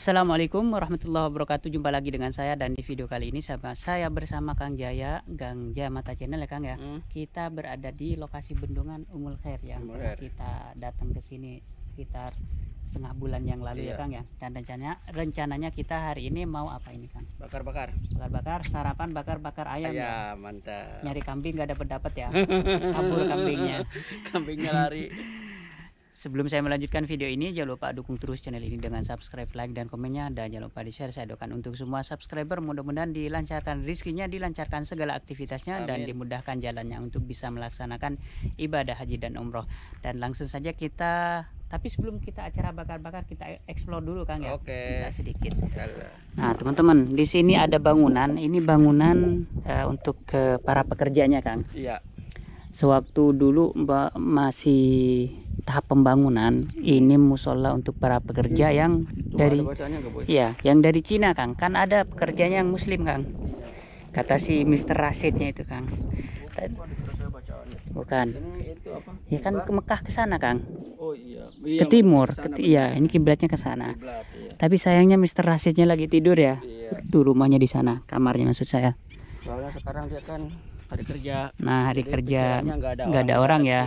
Assalamualaikum warahmatullahi wabarakatuh Jumpa lagi dengan saya dan di video kali ini sama Saya bersama Kang Jaya Gang Jaya Mata Channel ya Kang ya hmm. Kita berada di lokasi bendungan Umul Khair Yang Umul Khair. kita datang ke sini Sekitar setengah bulan yang lalu ya, iya. ya Kang ya dan rencananya rencananya kita hari ini mau apa ini Kang bakar-bakar bakar-bakar sarapan bakar-bakar ayam, iya, ya mantap nyari kambing gak dapat dapat ya kabur kambingnya kambingnya lari Sebelum saya melanjutkan video ini, jangan lupa dukung terus channel ini dengan subscribe, like, dan komennya. Dan jangan lupa di-share. Saya doakan untuk semua subscriber. Mudah-mudahan dilancarkan rizkinya, dilancarkan segala aktivitasnya, Amin. dan dimudahkan jalannya untuk bisa melaksanakan ibadah haji dan umroh. Dan langsung saja kita... Tapi sebelum kita acara bakar-bakar, kita explore dulu, Kang. Ya? Oke. Okay. Kita sedikit. Nah, teman-teman, di sini ada bangunan. Ini bangunan uh, untuk ke para pekerjanya, Kang. Iya sewaktu dulu mbak masih tahap pembangunan ini musola untuk para pekerja hmm. yang dari ya yang dari Cina Kang kan ada pekerjanya yang muslim Kang kata si Mr. Rashidnya itu Kang bukan ya kan ke Mekah ke sana Kang oh, iya. Iya, ke timur ke, iya ini kiblatnya ke sana tapi sayangnya Mr. Rashidnya lagi tidur ya tuh itu rumahnya di sana kamarnya maksud saya soalnya sekarang dia kan hari kerja nah hari Jadi kerja nggak ada, ada orang, ya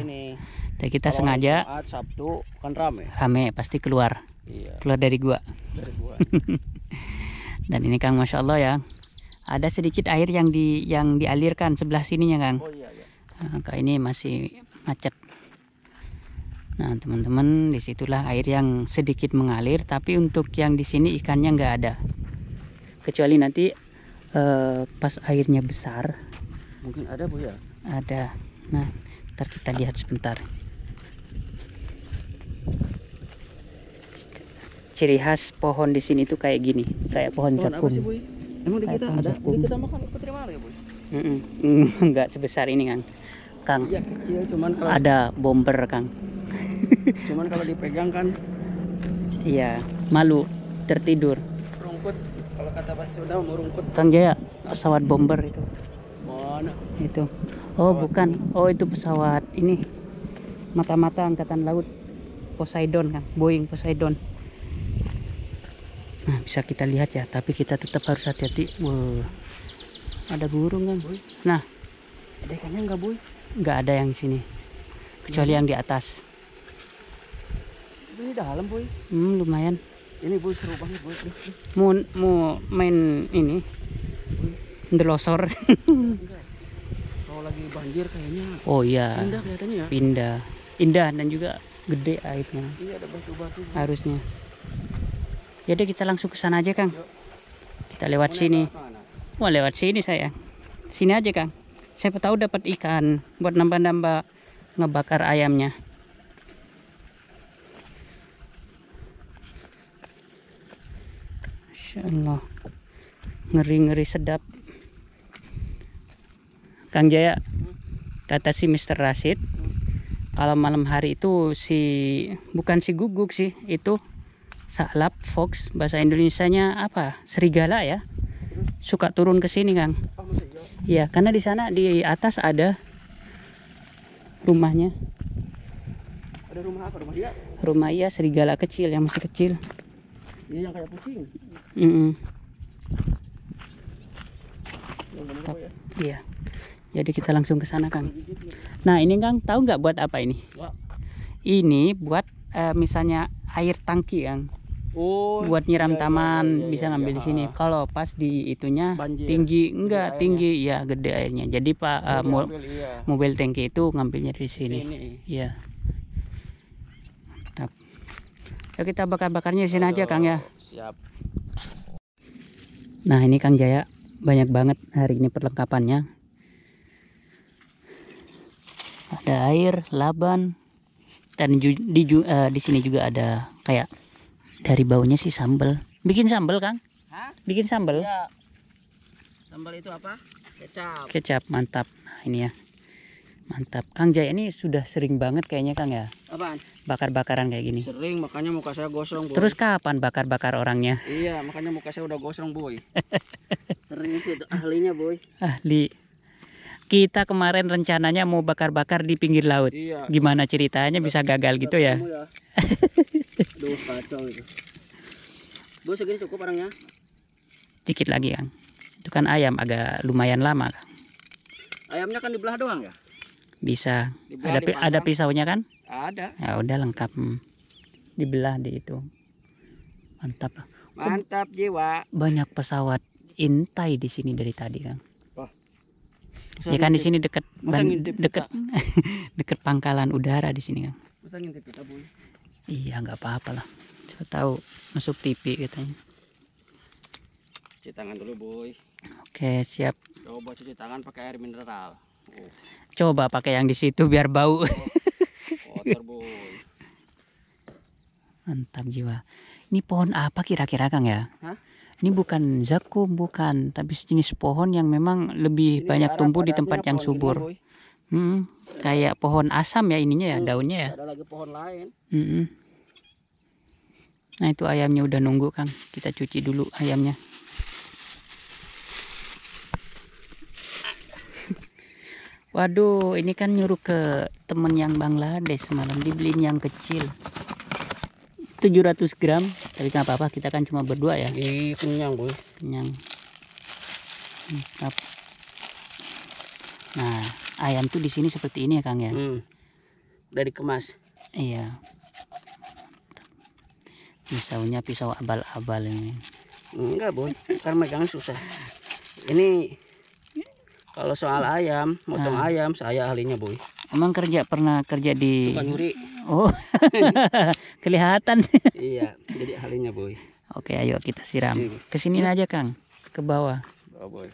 dan kita Kalau sengaja Jumat, Sabtu kan rame rame pasti keluar iya. keluar dari gua, dari gua. dan ini Kang masya Allah ya ada sedikit air yang di yang dialirkan sebelah sini ya Kang oh, iya, iya. Nah, ini masih macet Nah, teman-teman, disitulah air yang sedikit mengalir, tapi untuk yang di sini ikannya nggak ada, kecuali nanti uh, pas airnya besar mungkin ada bu ya ada nah ntar kita lihat sebentar ciri khas pohon di sini tuh kayak gini kayak pohon, pohon zakum sih, emang di kita ada zakum. di kita makan keterima ya bu mm -mm. enggak sebesar ini kang kang iya kecil cuman kalau ada bomber kang cuman kalau dipegang kan iya malu tertidur rumput kalau kata Pak Sudah rumput kang Jaya pesawat bomber itu mana? Itu. Oh, pesawat. bukan. Oh, itu pesawat ini. Mata-mata angkatan laut Poseidon, kan Boeing Poseidon. Nah, bisa kita lihat ya, tapi kita tetap harus hati-hati. Wow. Ada burung, kan Boy. Nah, ada ikannya enggak, Boy? Enggak ada yang di sini. Kecuali iya. yang di atas. Ini dalam, Boy. Hmm, lumayan. Ini, Boy, seru banget, Boy. Mau mau main ini. Boy. Delosor banjir kayaknya. Oh iya. Pindah kelihatannya ya. Pindah. Indah dan juga gede airnya. Iya ada batu-batu. Harusnya. Ya deh kita langsung ke sana aja, Kang. Yuk. Kita lewat Mereka sini. Mau lewat sini saya. Sini aja, Kang. Siapa tahu dapat ikan buat nambah-nambah ngebakar ayamnya. Masya Allah. Ngeri-ngeri sedap. Kang Jaya kata si Mr. Rasid kalau malam hari itu si bukan si guguk sih itu salap fox bahasa Indonesianya apa serigala ya suka turun ke sini Kang Iya karena di sana di atas ada rumahnya ada rumah apa rumah dia rumah iya serigala kecil yang masih kecil ini iya, yang kayak kucing mm -mm. Iya. Jadi kita langsung ke sana, Kang. Nah, ini Kang, tahu nggak buat apa ini? Ya. Ini buat uh, misalnya air tangki, Kang. Oh, buat nyiram iya, iya taman iya, iya, bisa iya, ngambil iya. di sini. Kalau pas di itunya Banjir. tinggi enggak gede tinggi ya gede airnya. Jadi Pak uh, eh, mo iya. mobil tangki itu ngambilnya di sini. Ya. Mantap. kita bakar-bakarnya di sini aja Kang ya. Siap. Nah, ini Kang Jaya banyak banget hari ini perlengkapannya ada air laban dan di, di, uh, eh, di sini juga ada kayak dari baunya sih sambel, bikin sambel kang bikin sambel? ya. sambel itu apa kecap kecap mantap nah, ini ya mantap kang jaya ini sudah sering banget kayaknya kang ya Apaan? bakar bakaran kayak gini sering makanya muka saya gosong boy. terus kapan bakar bakar orangnya iya makanya muka saya udah gosong boy sering sih itu ahlinya boy ahli kita kemarin rencananya mau bakar-bakar di pinggir laut. Iya. Gimana ceritanya bisa gagal gitu ya? ya. Duh, kacau itu. Bu, segini cukup orangnya? Dikit lagi, Kang. Itu kan ayam agak lumayan lama, Kang. Ayamnya kan dibelah doang ya? Bisa. Dibelah, ada dimana? ada pisaunya kan? Ada. Ya udah lengkap. Hmm. Dibelah di itu. Mantap. Mantap jiwa. Banyak pesawat intai di sini dari tadi, Kang ya kan di sini dekat dekat dekat pangkalan udara di sini kan. ngintip kita, Bu? Iya, nggak apa-apa lah. Coba tahu masuk TV katanya. Cuci tangan dulu, Boy. Oke, siap. Coba cuci tangan pakai air mineral. Oh. Coba pakai yang di situ biar bau. Oh. Kotor, Boy. Mantap jiwa. Ini pohon apa kira-kira Kang ya? Hah? Ini bukan zakum, bukan, tapi sejenis pohon yang memang lebih ini banyak tumbuh di tempat yang subur. hmm, kayak pohon asam ya ininya ya, daunnya ya. Ada lagi pohon lain. Hmm. Nah itu ayamnya udah nunggu Kang, kita cuci dulu ayamnya. Waduh, ini kan nyuruh ke temen yang Bangladesh semalam dibeliin yang kecil. 700 gram tapi nggak apa-apa kita kan cuma berdua ya Ih, kenyang boy kenyang mantap nah ayam tuh di sini seperti ini ya Kang ya hmm. udah dikemas iya pisaunya pisau abal-abal ini enggak boy karena megangnya susah ini kalau soal ayam motong nah. ayam saya ahlinya boy emang kerja pernah kerja di Tukang nyuri. oh Kelihatan. iya, jadi halinya boy. Oke, ayo kita siram. Kesini ya. aja Kang, ke bawah. Oh, boy.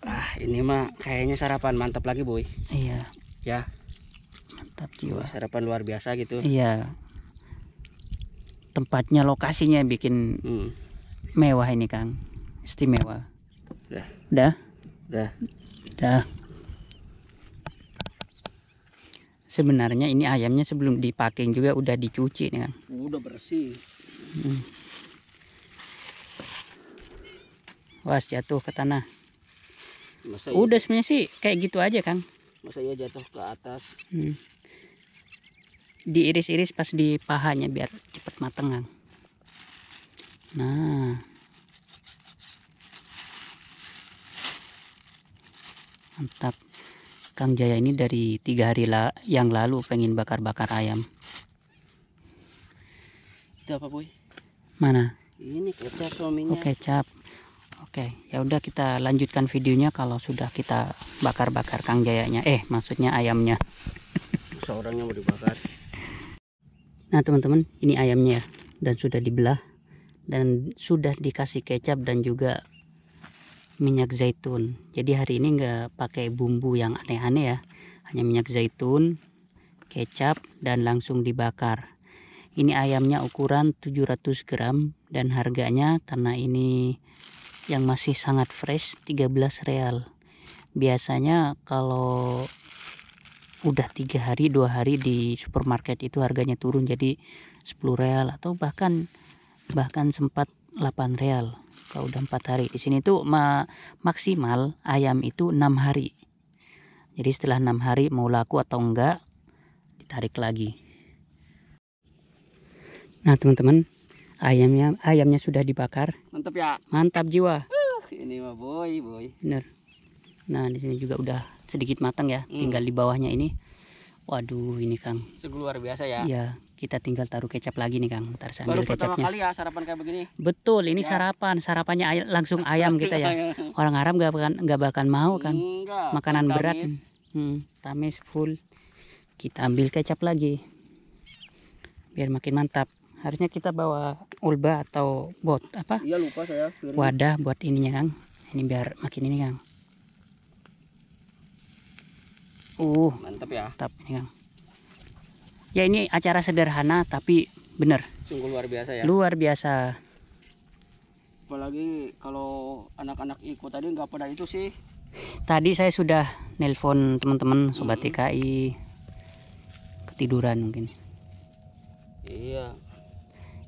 Ah, ini mah kayaknya sarapan mantap lagi boy. Iya. Ya. Mantap jiwa. Sarapan luar biasa gitu. Iya. Tempatnya, lokasinya yang bikin hmm. mewah ini Kang, istimewa. Udah. Udah. Udah. Udah. sebenarnya ini ayamnya sebelum dipakai juga udah dicuci nih kan udah bersih hmm. was jatuh ke tanah Masa iya? udah iya? sebenarnya sih kayak gitu aja kan Masa iya jatuh ke atas hmm. diiris-iris pas di pahanya biar cepat mateng kan nah mantap Kang Jaya ini dari tiga hari la yang lalu pengen bakar-bakar ayam. Itu apa boy? Mana? Ini kecap suaminya. Oke oh, cap. kecap. Oke, ya udah kita lanjutkan videonya kalau sudah kita bakar-bakar Kang Jayanya. Eh, maksudnya ayamnya. Seorangnya mau dibakar. Nah, teman-teman, ini ayamnya ya, dan sudah dibelah dan sudah dikasih kecap dan juga minyak zaitun jadi hari ini nggak pakai bumbu yang aneh-aneh ya hanya minyak zaitun kecap dan langsung dibakar ini ayamnya ukuran 700 gram dan harganya karena ini yang masih sangat fresh 13 real biasanya kalau udah tiga hari dua hari di supermarket itu harganya turun jadi 10 real atau bahkan bahkan sempat 8 real kalau udah empat hari di sini tuh ma maksimal ayam itu enam hari jadi setelah enam hari mau laku atau enggak ditarik lagi nah teman-teman ayamnya ayamnya sudah dibakar mantap ya mantap jiwa uh, ini mah boy boy bener nah di sini juga udah sedikit matang ya hmm. tinggal di bawahnya ini waduh ini kang luar biasa ya iya kita tinggal taruh kecap lagi nih Kang. Ntar sambil Baru kecapnya. kali ya sarapan kayak begini. Betul, ini ya. sarapan. Sarapannya ay langsung ayam langsung kita gitu ya. ayam. ya. Orang Arab nggak bakal nggak bakal mau kan. Enggak. Makanan tamis. berat. Hmm, tamis full. Kita ambil kecap lagi. Biar makin mantap. Harusnya kita bawa ulba atau bot apa? Iya lupa saya. Wadah buat ininya Kang. Ini biar makin ini Kang. Uh, mantap ya. Mantap ini Kang ya ini acara sederhana tapi benar. sungguh luar biasa ya luar biasa apalagi kalau anak-anak ikut tadi nggak pada itu sih tadi saya sudah nelpon teman-teman sobat -hmm. TKI ketiduran mungkin iya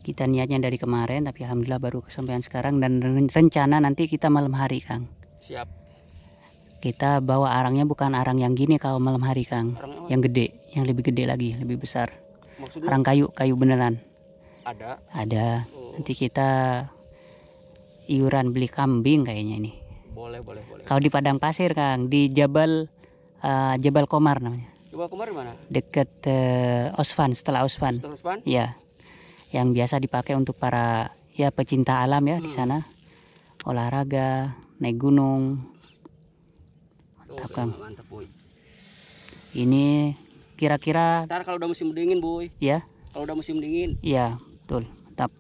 kita niatnya dari kemarin tapi alhamdulillah baru kesampaian sekarang dan rencana nanti kita malam hari Kang siap kita bawa arangnya bukan arang yang gini kalau malam hari Kang yang gede yang lebih gede lagi lebih besar Maksudnya? arang kayu kayu beneran ada ada oh. nanti kita iuran beli kambing kayaknya ini boleh boleh boleh kalau di padang pasir kang di jabal uh, jabal komar namanya jabal komar di mana dekat uh, eh, osvan setelah osvan setelah osvan ya yang biasa dipakai untuk para ya pecinta alam ya hmm. di sana olahraga naik gunung oh, mantap oh, kang mantap, boy. ini kira-kira ntar kalau udah musim dingin boy ya kalau udah musim dingin iya betul mantap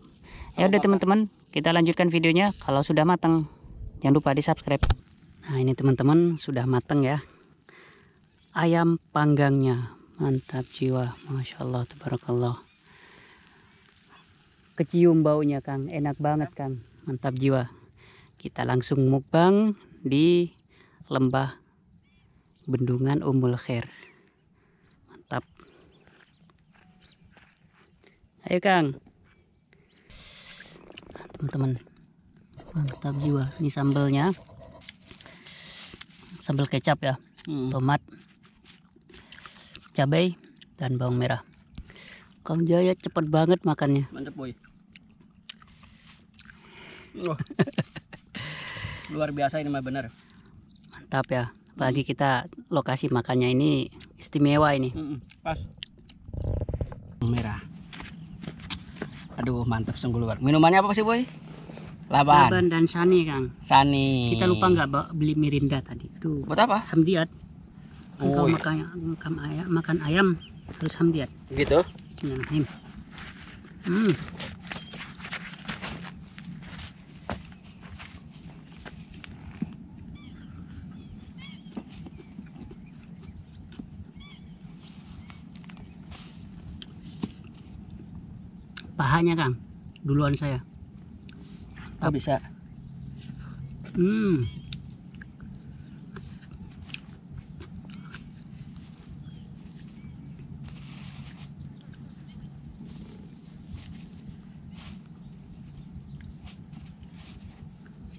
ya udah teman-teman kita lanjutkan videonya kalau sudah matang jangan lupa di subscribe nah ini teman-teman sudah matang ya ayam panggangnya mantap jiwa Masya Allah tabarakallah kecium baunya Kang enak banget Kang mantap jiwa kita langsung mukbang di lembah bendungan Umul Khair mantap ayo Kang teman-teman mantap jiwa ini sambelnya sambel kecap ya hmm. tomat cabai dan bawang merah Kang Jaya cepet banget makannya mantap boy luar biasa ini mah benar, mantap ya apalagi hmm. kita lokasi makannya ini istimewa ini hmm, pas merah aduh mantap sungguh luar minumannya apa sih boy laban laban dan sani kang sani kita lupa nggak beli mirinda tadi tuh buat apa hamdiat oh, makan ayam makan ayam harus hamdiat gitu Bismillahirrahmanirrahim hmm pahanya kang duluan saya tak bisa hmm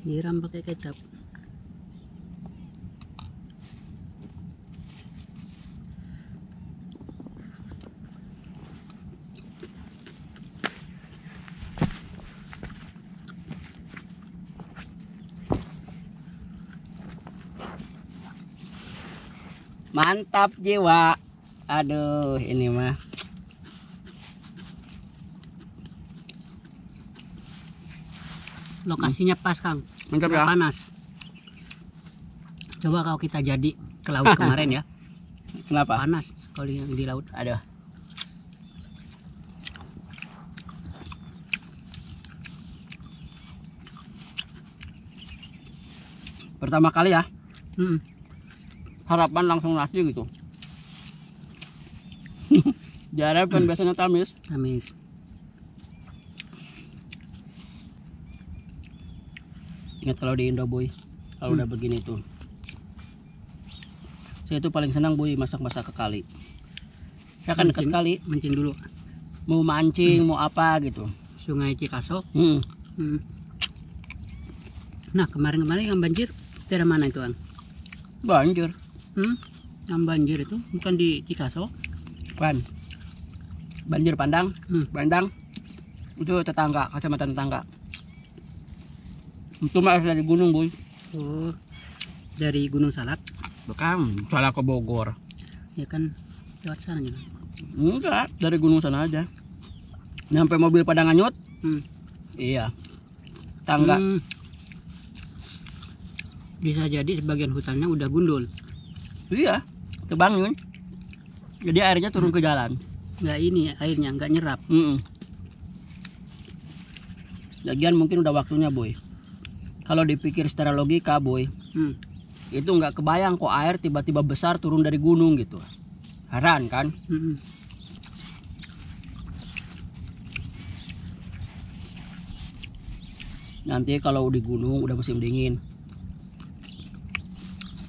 siram pakai kecap mantap jiwa aduh ini mah lokasinya pas Kang mantap ya panas coba kalau kita jadi ke laut kemarin ya kenapa panas kalau yang di laut ada pertama kali ya hmm harapan langsung nasi gitu kan biasanya tamis tamis ingat kalau di Indo boy kalau hmm. udah begini tuh saya tuh paling senang boy masak-masak ke kali saya kan dekat kali mancing dulu mau mancing hmm. mau apa gitu sungai Cikaso hmm. Hmm. nah kemarin-kemarin yang banjir daerah mana itu bang? banjir hmm? yang banjir itu bukan di Cikaso kan? banjir pandang hmm. bandang itu tetangga kacamata tetangga itu mah dari gunung boy oh, dari gunung salak bukan salak ke Bogor ya kan lewat sana juga enggak dari gunung sana aja nyampe mobil pada nganyut hmm. iya tangga hmm. bisa jadi sebagian hutannya udah gundul iya kebangun jadi airnya turun ke jalan nggak ini ya, airnya nggak nyerap mm -mm. lagian mungkin udah waktunya boy kalau dipikir secara logika boy hmm. itu nggak kebayang kok air tiba-tiba besar turun dari gunung gitu haran kan -mm. nanti kalau di gunung udah musim dingin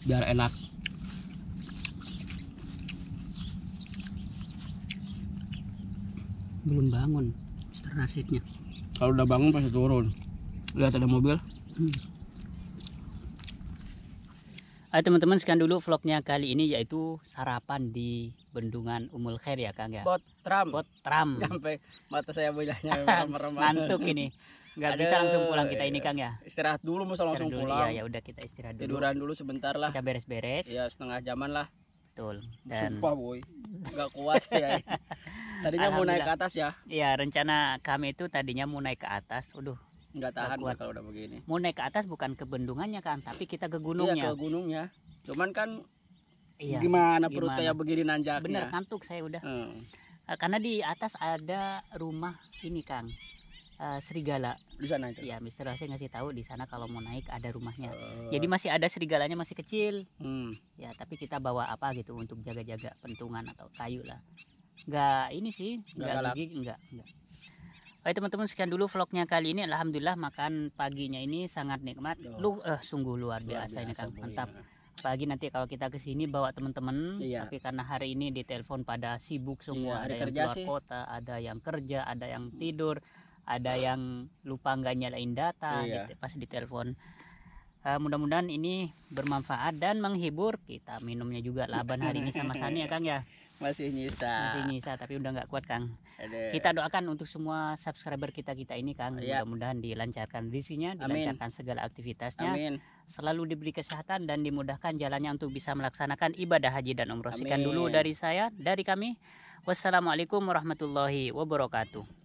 biar enak belum bangun Mister Nasibnya kalau udah bangun pasti turun lihat ada mobil hmm. Ayo teman-teman sekian dulu vlognya kali ini yaitu sarapan di Bendungan Umul Khair ya Kang ya. tram. Bot tram. Sampai mata saya bujahnya merem Ngantuk ini. nggak Aduh, bisa langsung pulang kita ini Kang ya. Iya. Istirahat dulu mau langsung dulu, pulang. Ya ya udah kita istirahat dulu. Tiduran dulu sebentar lah. Kita beres-beres. Ya setengah jaman lah. Betul. Dan... Sumpah boy, nggak kuat ya tadinya mau naik ke atas ya? Iya, rencana kami itu tadinya mau naik ke atas. Udah nggak tahan kuat. kalau udah begini. Mau naik ke atas bukan ke bendungannya kan, tapi kita ke gunungnya. Iya, ke gunungnya. Cuman kan iya, gimana perut gimana? kayak begini nanjak. Bener kantuk saya udah. Hmm. Karena di atas ada rumah ini Kang, Eh, serigala di sana itu ya Mister Hasi ngasih tahu di sana kalau mau naik ada rumahnya uh. jadi masih ada serigalanya masih kecil hmm. ya tapi kita bawa apa gitu untuk jaga-jaga pentungan atau kayu lah nggak ini sih nggak lagi, nggak enggak. Baik teman-teman sekian dulu vlognya kali ini alhamdulillah makan paginya ini sangat nikmat oh. lu eh, sungguh luar biasa, luar biasa ini kan mantap ya pagi nanti kalau kita ke sini bawa teman-teman iya. tapi karena hari ini ditelepon pada sibuk semua iya, ada yang keluar sih. kota ada yang kerja ada yang hmm. tidur ada yang lupa nggak nyalain data iya. gitu, pas ditelepon uh, mudah-mudahan ini bermanfaat dan menghibur kita minumnya juga laban hari ini sama Sani ya Kang ya masih nyisa masih nyisa tapi udah nggak kuat Kang Aduh. kita doakan untuk semua subscriber kita kita ini Kang ya. mudah-mudahan dilancarkan visinya dilancarkan Amin. segala aktivitasnya Amin. selalu diberi kesehatan dan dimudahkan jalannya untuk bisa melaksanakan ibadah haji dan umroh sekian dulu dari saya dari kami wassalamualaikum warahmatullahi wabarakatuh